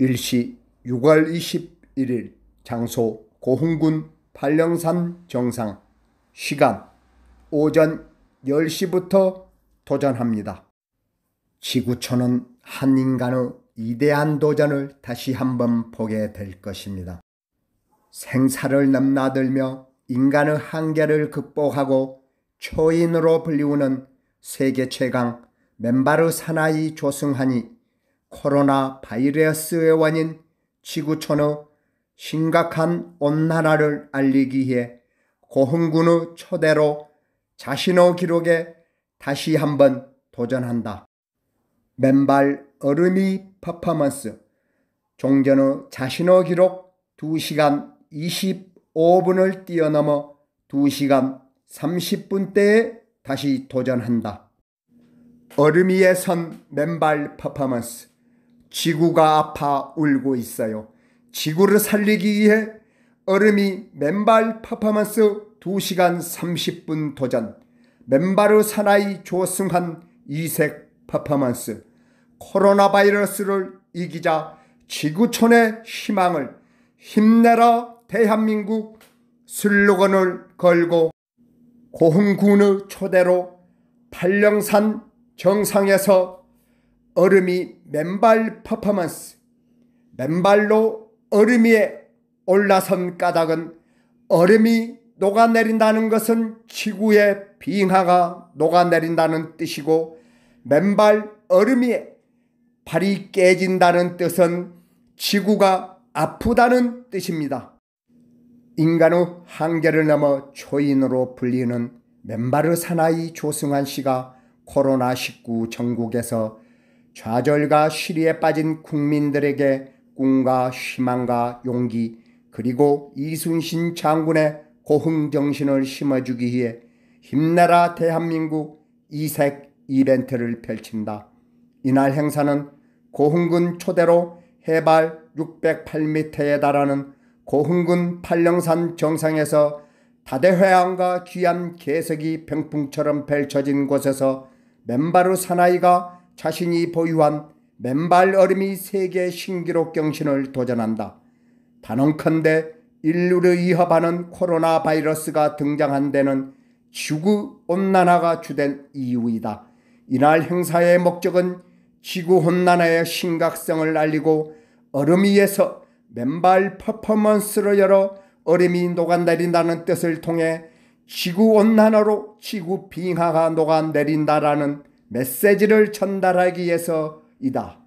일시 6월 21일 장소 고흥군 팔령산 정상 시간 오전 10시부터 도전합니다. 지구촌은 한 인간의 위대한 도전을 다시 한번 보게 될 것입니다. 생사를 넘나들며 인간의 한계를 극복하고 초인으로 불리우는 세계 최강 맨발의 사나이 조승하니 코로나 바이러스의 원인 지구촌의 심각한 온난화를 알리기 위해 고흥군의 초대로 자신의 기록에 다시 한번 도전한다. 맨발 얼음이 퍼포먼스 종전의 자신의 기록 2시간 25분을 뛰어넘어 2시간 30분대에 다시 도전한다. 얼음 위에 선 맨발 퍼포먼스 지구가 아파 울고 있어요. 지구를 살리기 위해 얼음이 맨발 퍼포먼스 2시간 30분 도전, 맨발의 사나이 조승한 이색 퍼포먼스, 코로나 바이러스를 이기자 지구촌의 희망을 힘내라 대한민국 슬로건을 걸고 고흥군의 초대로 팔령산 정상에서 얼음이 맨발 퍼포먼스 맨발로 얼음 위에 올라선 까닭은 얼음이 녹아내린다는 것은 지구의 빙하가 녹아내린다는 뜻이고 맨발 얼음 위에 발이 깨진다는 뜻은 지구가 아프다는 뜻입니다. 인간의 한계를 넘어 초인으로 불리는 맨발의 사나이 조승환 씨가 코로나19 전국에서 좌절과 시리에 빠진 국민들에게 꿈과 희망과 용기 그리고 이순신 장군의 고흥 정신을 심어주기 위해 힘내라 대한민국 이색 이벤트를 펼친다. 이날 행사는 고흥군 초대로 해발 608m에 달하는 고흥군 팔령산 정상에서 다대회양과 귀한 개석이 병풍처럼 펼쳐진 곳에서 맨바루 사나이가 자신이 보유한 맨발 어음이 세계 신기록 경신을 도전한다. 단언컨대 인류를 위협하는 코로나 바이러스가 등장한 데는 지구 온난화가 주된 이유이다. 이날 행사의 목적은 지구 온난화의 심각성을 알리고 얼음 위에서 맨발 퍼포먼스를 열어 얼음이 녹아내린다는 뜻을 통해 지구 온난화로 지구 빙하가 녹아내린다라는 메시지를 전달하기 위해서이다.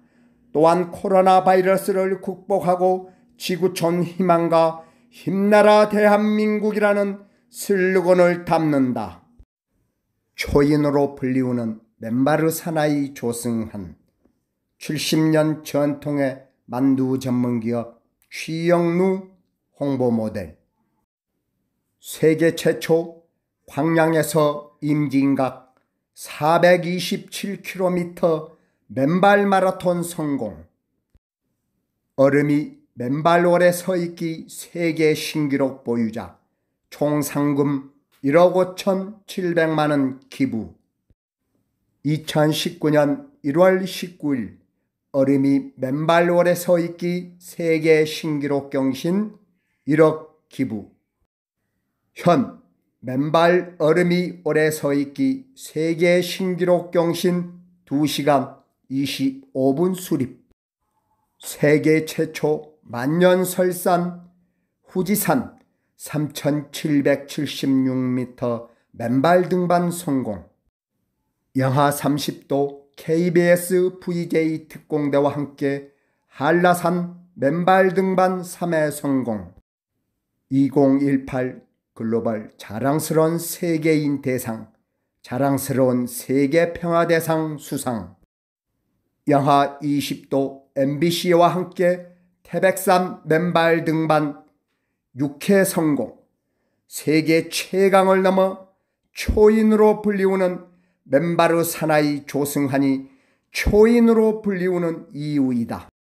또한 코로나 바이러스를 극복하고 지구촌 희망과 힘나라 대한민국이라는 슬로건을 담는다. 초인으로 불리우는 맨바르 사나이 조승한 70년 전통의 만두 전문기업 취영루 홍보 모델 세계 최초 광양에서 임진각 427km 맨발 마라톤 성공. 얼음이 맨발 오래 서있기 세계 신기록 보유자. 총 상금 1억 5,700만 원 기부. 2019년 1월 19일 얼음이 맨발 오래 서있기 세계 신기록 경신 1억 기부. 현 맨발 얼음이 오래 서 있기 세계 신기록 경신 2시간 25분 수립 세계 최초 만년 설산 후지산 3776m 맨발 등반 성공 영하 30도 KBS VJ 특공대와 함께 한라산 맨발 등반 3회 성공 2018 글로벌 자랑스러운 세계인 대상, 자랑스러운 세계 평화 대상 수상, 영하 20도 MBC와 함께 태백산 맨발 등반 6회 성공, 세계 최강을 넘어 초인으로 불리우는 맨바르 사나이 조승환이 초인으로 불리우는 이유이다.